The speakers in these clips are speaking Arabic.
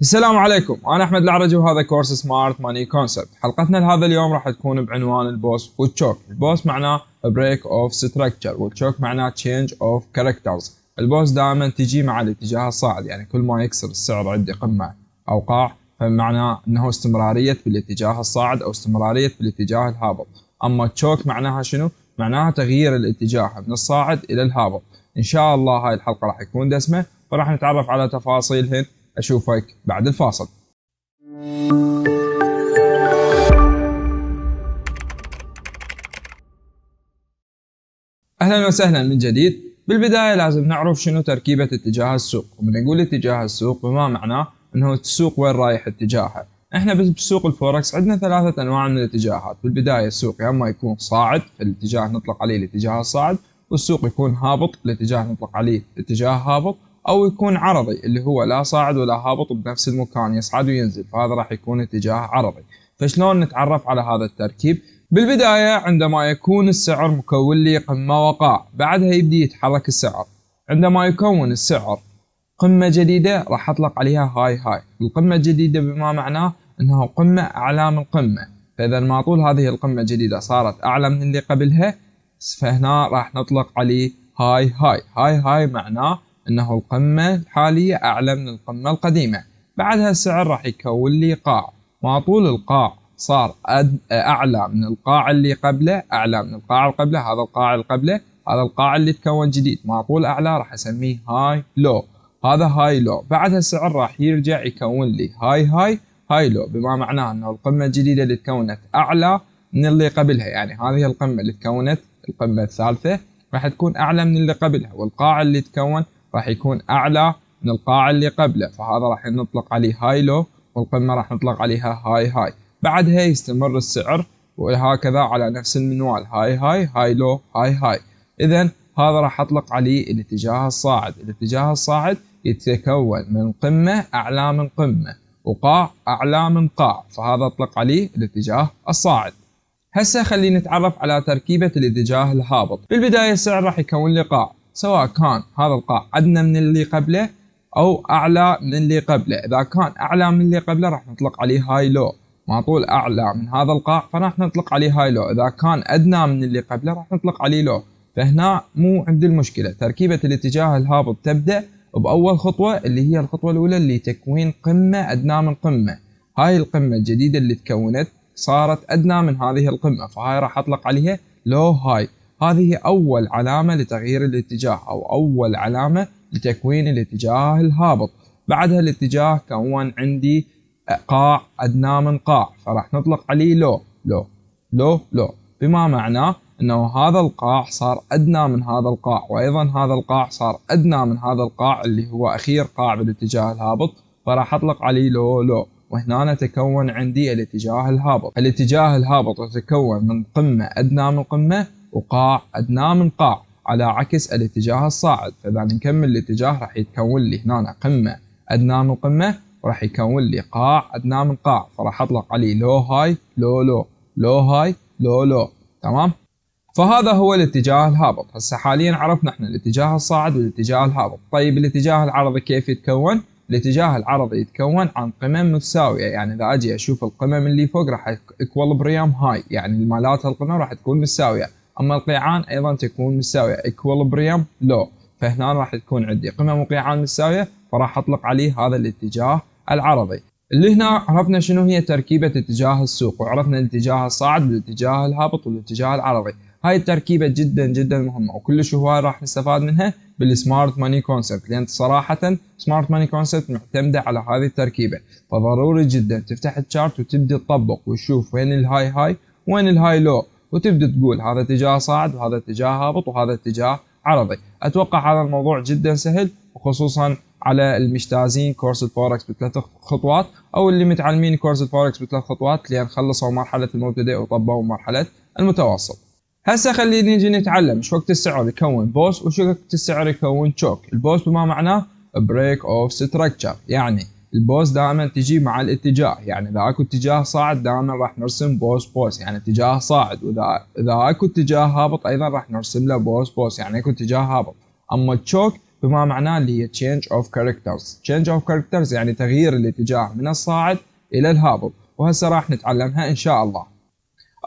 السلام عليكم انا احمد العرج وهذا كورس سمارت ماني كونسبت حلقتنا لهذا اليوم راح تكون بعنوان البوس والتشوك البوس معناه بريك اوف ستراكشر والتشوك معناه تشينج اوف كاركترز البوس دائما تجي مع الاتجاه الصاعد يعني كل ما يكسر السعر عندي قمه او قاع فمعناه انه استمراريه في الاتجاه الصاعد او استمراريه في الاتجاه الهابط اما التشوك معناها شنو معناها تغيير الاتجاه من الصاعد الى الهابط ان شاء الله هاي الحلقه راح يكون دسمه وراح نتعرف على تفاصيلهن أشوفك بعد الفاصل أهلا وسهلا من جديد بالبداية لازم نعرف شنو تركيبة اتجاه السوق ومن نقول اتجاه السوق بما معناه أنه السوق وين رايح اتجاهه احنا بسوق الفوركس عندنا ثلاثة أنواع من الاتجاهات بالبداية السوق يا اما يكون صاعد الاتجاه نطلق عليه الاتجاه الصاعد والسوق يكون هابط الاتجاه نطلق عليه اتجاه هابط او يكون عرضي اللي هو لا صاعد ولا هابط بنفس المكان يصعد وينزل فهذا راح يكون اتجاه عرضي فشلون نتعرف على هذا التركيب بالبداية عندما يكون السعر مكون لي قمة وقاع بعدها يبدي يتحرك السعر عندما يكون السعر قمة جديدة راح أطلق عليها هاي هاي القمة الجديدة بما معناه أنها قمة أعلى من قمة فإذا ما طول هذه القمة الجديدة صارت أعلى من اللي قبلها فهنا راح نطلق عليه هاي هاي هاي هاي معناه أنه القمة الحالية أعلى من القمة القديمة بعدها السعر راح يكون لي قاع ما طول القاع صار أد... أعلى من القاع اللي قبله أعلى من القاع اللي قبله هذا القاع اللي قبله هذا القاع اللي تكون جديد ما طول أعلى راح أسميه هاي لو هذا هاي لو بعدها السعر راح يرجع يكون لي هاي هاي هاي لو بما معناه أنه القمة الجديدة اللي تكونت أعلى من اللي قبلها يعني هذه القمة اللي تكونت القمة الثالثة راح تكون أعلى من اللي قبلها والقاع اللي تكون راح يكون أعلى من القاع اللي قبله فهذا راح نطلق عليه هاي لو والقمة راح نطلق عليها هاي هاي بعدها يستمر السعر وهكذا على نفس المنوال هاي هاي هاي لو هاي هاي إذا هذا راح أطلق عليه الاتجاه الصاعد الاتجاه الصاعد يتكون من قمة أعلى من قمة وقاع أعلى من قاع فهذا أطلق عليه الاتجاه الصاعد هسه خلينا نتعرف على تركيبة الاتجاه الهابط بالبداية السعر راح يكون لي قاع سواء كان هذا القاع أدنى من اللي قبله أو أعلى من اللي قبله إذا كان أعلى من اللي قبله راح نطلق عليه هاي لو مع طول أعلى من هذا القاع فراح نطلق عليه هاي لو إذا كان أدنى من اللي قبله راح نطلق عليه لو فهنا مو عند المشكلة تركيبة الاتجاه الهابط تبدأ بأول خطوة اللي هي الخطوة الأولى اللي تكوين قمة أدنى من قمة هاي القمة الجديدة اللي تكونت صارت أدنى من هذه القمة فهاي راح أطلق عليها لو هاي هذه أول علامة لتغيير الاتجاه أو أول علامة لتكوين الاتجاه الهابط بعدها الاتجاه كون عندي قاع أدنى من قاع فراح نطلق عليه لو لو لو لو بما معناه أنه هذا القاع صار أدنى من هذا القاع وأيضا هذا القاع صار أدنى من هذا القاع اللي هو أخير قاع بالاتجاه الهابط فراح أطلق عليه لو لو وهنا تكون عندي الاتجاه الهابط الاتجاه الهابط يتكون من قمة أدنى من قمة وقاع أدنى من قاع على عكس الاتجاه الصاعد فإذا نكمل الاتجاه راح يتكون لي هنا قمة أدنى من قمة وراح يكون لي قاع أدنى من قاع فراح أطلق عليه لو هاي لو لو لو هاي لو لو تمام فهذا هو الاتجاه الهابط هسه حاليا عرفنا احنا الاتجاه الصاعد والاتجاه الهابط طيب الاتجاه العرضي كيف يتكون الاتجاه العرضي يتكون عن قمم متساويه يعني اذا اجي اشوف القمم اللي فوق راح اكوالبريم هاي يعني مالات القمم راح تكون متساويه اما القيعان ايضا تكون مساويه اكولبريم لو فهنا راح تكون عندي قمم وقيعان مساويه فراح اطلق عليه هذا الاتجاه العرضي اللي هنا عرفنا شنو هي تركيبة اتجاه السوق وعرفنا الاتجاه الصاعد والاتجاه الهابط والاتجاه العرضي هاي التركيبة جدا جدا مهمة وكلش هواي راح نستفاد منها بالسمارت ماني كونسبت لأن صراحة سمارت ماني كونسبت معتمدة على هذه التركيبة فضروري جدا تفتح الشارت وتبدي تطبق وتشوف وين الهاي هاي وين الهاي لو وتبدا تقول هذا اتجاه صاعد وهذا اتجاه هابط وهذا اتجاه عرضي اتوقع هذا الموضوع جدا سهل وخصوصا على المجتازين كورس الفوركس بثلاث خطوات او اللي متعلمين كورس الفوركس بثلاث خطوات لان خلصوا مرحله المبتدئ وطبقوا مرحله المتوسط هسه خلينا نجي نتعلم شو وقت السعر يكون بوس وشو وقت السعر يكون تشوك البوس بما معناه بريك اوف ستراكشر يعني البوس دائما تجي مع الاتجاه يعني اذا اكو اتجاه صاعد دائما راح نرسم بوس بوس يعني اتجاه صاعد واذا اذا اكو اتجاه هابط ايضا راح نرسم له بوس بوس يعني اكو اتجاه هابط اما تشوك بما معناه اللي هي change of characters change of characters يعني تغيير الاتجاه من الصاعد الى الهابط وهسه راح نتعلمها ان شاء الله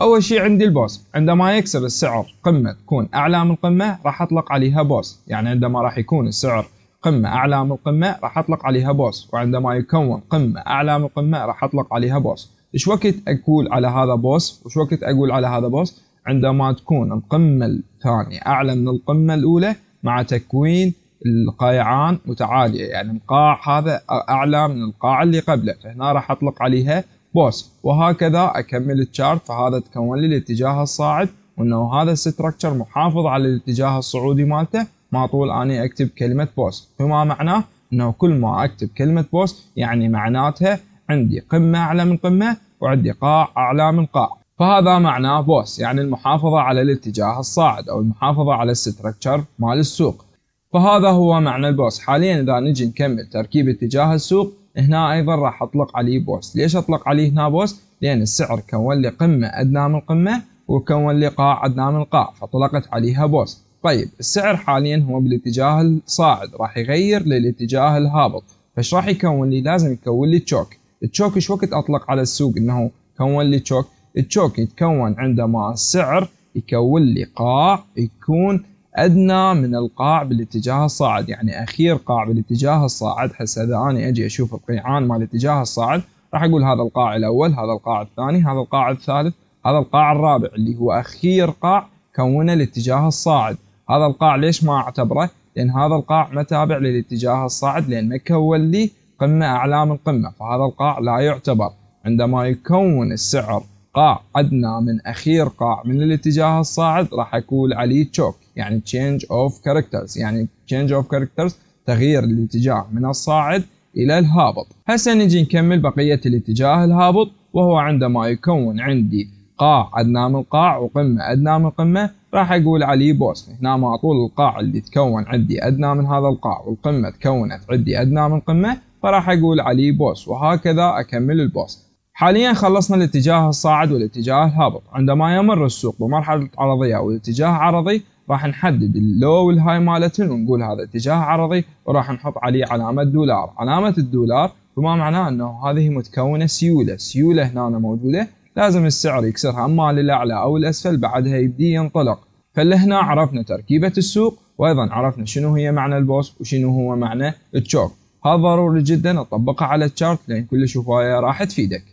اول شيء عندي البوس عندما يكسر السعر قمه تكون اعلى من القمه راح اطلق عليها بوس يعني عندما راح يكون السعر قمة أعلى من القمة راح أطلق عليها بوس وعندما يكون قمة أعلى من القمة راح أطلق عليها بوس إيش وقت أقول على هذا بوس وإيش وقت أقول على هذا بوس عندما تكون القمة الثانية أعلى من القمة الأولى مع تكوين القايعان متعالية يعني القاع هذا أعلى من القاع اللي قبله فهنا راح أطلق عليها بوس وهكذا أكمل التشارت فهذا تكون لي الاتجاه الصاعد وأنه هذا الستركتشر محافظ على الاتجاه الصعودي مالته ما طول اني اكتب كلمه بوست فما معناه انه كل ما اكتب كلمه بوست يعني معناتها عندي قمه اعلى من قمه وعندي قاع اعلى من قاع فهذا معناه بوست يعني المحافظه على الاتجاه الصاعد او المحافظه على الستركتشر مال السوق فهذا هو معنى البوست حاليا اذا نجي نكمل تركيب اتجاه السوق هنا ايضا راح اطلق عليه بوست ليش اطلق عليه هنا بوست لان السعر كون لي قمه ادنى من قمه وكون لي قاع ادنى من قاع فطلقت عليها بوست طيب السعر حاليا هو بالاتجاه الصاعد راح يغير للاتجاه الهابط فايش راح يكون لي لازم يكون لي تشوك التشوك ايش وقت اطلق على السوق انه كون لي تشوك التشوك يتكون عندما السعر يكون لي قاع يكون ادنى من القاع بالاتجاه الصاعد يعني اخير قاع بالاتجاه الصاعد هسه اذا انا اجي اشوف القيعان مال الاتجاه الصاعد راح اقول هذا القاع الاول هذا القاع الثاني هذا القاع الثالث هذا القاع الرابع اللي هو اخير قاع كونه الاتجاه الصاعد هذا القاع ليش ما اعتبره لأن هذا القاع ما تابع للاتجاه الصاعد لأن مكة هو اللي قمة أعلى من قمة فهذا القاع لا يعتبر عندما يكون السعر قاع أدنى من أخير قاع من الاتجاه الصاعد راح أقول عليه تشوك يعني تشينج اوف كاركترز يعني تشينج اوف كاركترز تغيير الاتجاه من الصاعد إلى الهابط هسه نجي نكمل بقية الاتجاه الهابط وهو عندما يكون عندي قاع أدنى من قاع وقمة أدنى من قمة راح أقول علي بوسني هنا ما طول القاع اللي تكون عندي أدنى من هذا القاع والقمة تكونت عندي أدنى من قمة فراح أقول علي بوس وهكذا أكمل البوس حاليا خلصنا الاتجاه الصاعد والاتجاه الهابط عندما يمر السوق بمرحلة عرضية أو اتجاه عرضي راح نحدد اللو والهاي مالتهم ونقول هذا اتجاه عرضي وراح نحط عليه علامة دولار علامة الدولار بما معناه أنه هذه متكونة سيولة سيولة هنا موجودة لازم السعر يكسرها اما للأعلى أو الأسفل بعدها يبدي ينطلق فلهنا عرفنا تركيبة السوق وأيضا عرفنا شنو هي معنى البوس وشنو هو معنى التشوك هذا ضروري جدا اطبقه على التشارت لأن كلش هواية راح تفيدك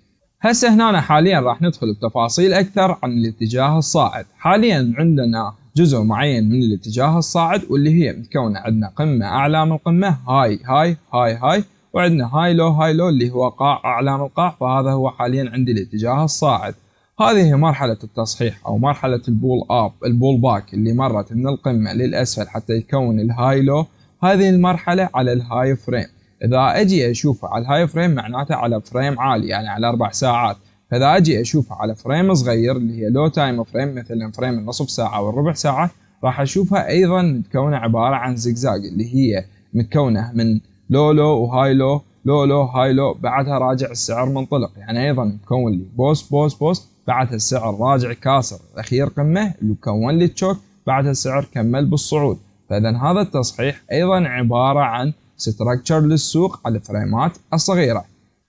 هسه هنا حاليا راح ندخل بتفاصيل أكثر عن الاتجاه الصاعد حاليا عندنا جزء معين من الاتجاه الصاعد واللي هي متكونة عندنا قمة أعلى من قمة هاي هاي هاي هاي وعندنا هاي لو هاي لو اللي هو قاع أعلام القاع فهذا هو حاليا عندي الاتجاه الصاعد هذه هي مرحلة التصحيح أو مرحلة البول أب البول باك اللي مرت من القمة للأسفل حتى يكون الهاي لو هذه المرحلة على الهاي فريم إذا أجي أشوفها على الهاي فريم معناته على فريم عالي يعني على أربع ساعات فإذا أجي أشوفها على فريم صغير اللي هي لو تايم فريم مثلا فريم النصف ساعة والربع ساعة راح أشوفها أيضا متكونة عبارة عن زجزاج اللي هي متكونة من لو لو وهاي لو لو لو هاي لو بعدها راجع السعر منطلق يعني ايضا مكون لي بوست بوست بوست بعدها السعر راجع كاسر اخير قمه اللي كون لي تشوك بعدها السعر كمل بالصعود فاذا هذا التصحيح ايضا عباره عن ستراكشر للسوق على الفريمات الصغيره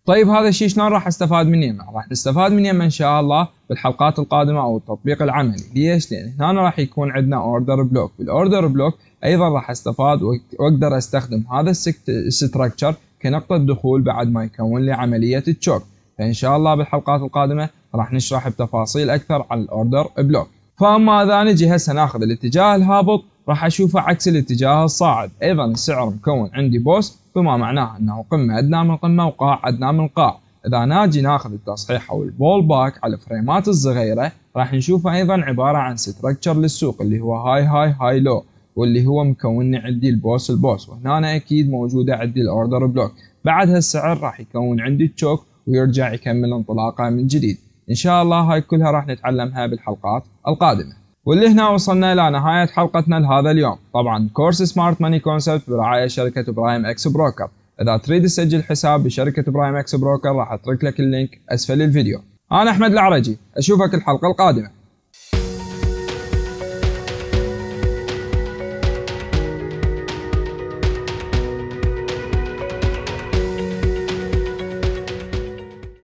طيب هذا الشيء شلون راح استفاد من يمه؟ راح نستفاد من يمه ان شاء الله بالحلقات القادمه او التطبيق العملي، ليش؟ لان هنا راح يكون عندنا اوردر بلوك، بالاوردر بلوك ايضا راح استفاد واقدر استخدم هذا الستركتشر كنقطه دخول بعد ما يكون لي عمليه التشوك، فان شاء الله بالحلقات القادمه راح نشرح بتفاصيل اكثر عن الاوردر بلوك. فاما اذا نجي هسه ناخذ الاتجاه الهابط راح اشوفه عكس الاتجاه الصاعد، ايضا السعر مكون عندي بوس فما معناه أنه قمة أدنى من قمة وقاع أدنى من قاع إذا ناجي ناخذ التصحيح أو البول باك على الفريمات الصغيرة راح نشوفه أيضا عبارة عن ستركتشر للسوق اللي هو هاي هاي هاي لو واللي هو مكونني عندي البوس البوس وهنا أنا أكيد موجودة عندي الأوردر بلوك بعد هالسعر راح يكون عندي التشوك ويرجع يكمل انطلاقه من جديد إن شاء الله هاي كلها راح نتعلمها بالحلقات القادمة واللي هنا وصلنا إلى نهاية حلقتنا لهذا اليوم طبعا كورس سمارت ماني كونسبت برعاية شركة برايم اكس بروكر إذا تريد تسجل حساب بشركة برايم اكس بروكر راح أترك لك اللينك أسفل الفيديو أنا أحمد العرجي أشوفك الحلقة القادمة